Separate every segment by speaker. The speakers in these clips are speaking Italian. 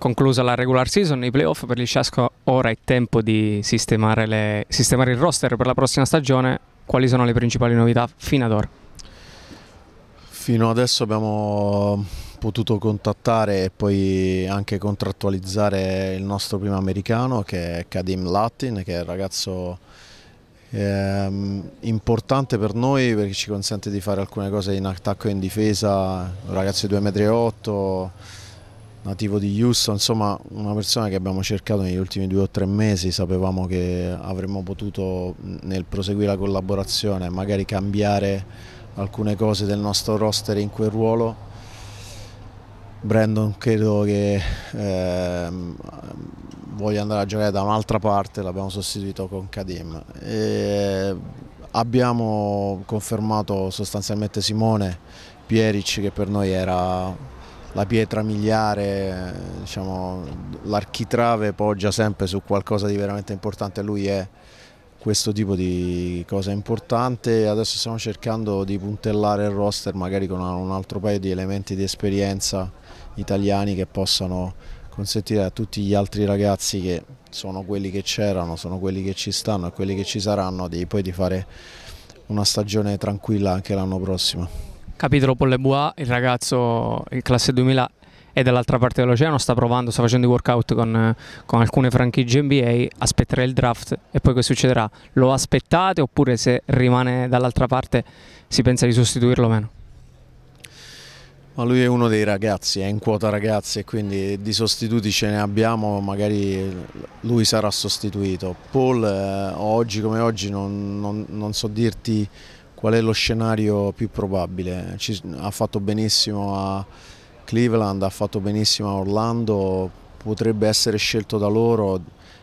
Speaker 1: Conclusa la regular season, i playoff per l'Isciasco ora è tempo di sistemare,
Speaker 2: le, sistemare
Speaker 1: il roster per la prossima stagione. Quali sono le principali novità fino ad ora?
Speaker 2: Fino adesso abbiamo potuto contattare e poi anche contrattualizzare il nostro primo americano che è Kadim Latin, che è un ragazzo ehm, importante per noi perché ci consente di fare alcune cose in attacco e in difesa, un ragazzo di 2,8 m nativo di Houston, insomma una persona che abbiamo cercato negli ultimi due o tre mesi, sapevamo che avremmo potuto nel proseguire la collaborazione magari cambiare alcune cose del nostro roster in quel ruolo. Brandon credo che eh, voglia andare a giocare da un'altra parte, l'abbiamo sostituito con Kadim. E abbiamo confermato sostanzialmente Simone Pieric che per noi era la pietra miliare, diciamo, l'architrave poggia sempre su qualcosa di veramente importante, lui è questo tipo di cosa importante, adesso stiamo cercando di puntellare il roster magari con un altro paio di elementi di esperienza italiani che possano consentire a tutti gli altri ragazzi che sono quelli che c'erano, sono quelli che ci stanno e quelli che ci saranno di, poi di fare una stagione tranquilla anche l'anno prossimo
Speaker 1: capitolo Lebois, il ragazzo in classe 2000 è dall'altra parte dell'oceano, sta provando, sta facendo i workout con, con, alcune franchigie NBA, aspetterà il draft e poi che succederà? Lo aspettate oppure se rimane dall'altra parte si pensa di sostituirlo o meno?
Speaker 2: Ma lui è uno dei ragazzi, è in quota ragazzi e quindi di sostituti ce ne abbiamo, magari lui sarà sostituito. Paul eh, oggi come oggi non, non, non so dirti qual è lo scenario più probabile. Ci, ha fatto benissimo a Cleveland, ha fatto benissimo a Orlando, potrebbe essere scelto da loro, è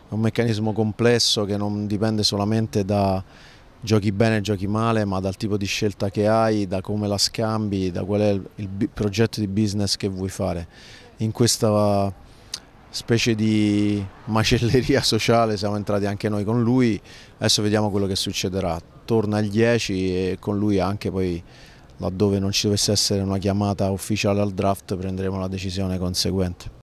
Speaker 2: un meccanismo complesso che non dipende solamente da giochi bene e giochi male, ma dal tipo di scelta che hai, da come la scambi, da qual è il, il progetto di business che vuoi fare. In questa specie di macelleria sociale, siamo entrati anche noi con lui, adesso vediamo quello che succederà, torna il 10 e con lui anche poi laddove non ci dovesse essere una chiamata ufficiale al draft prenderemo la decisione conseguente.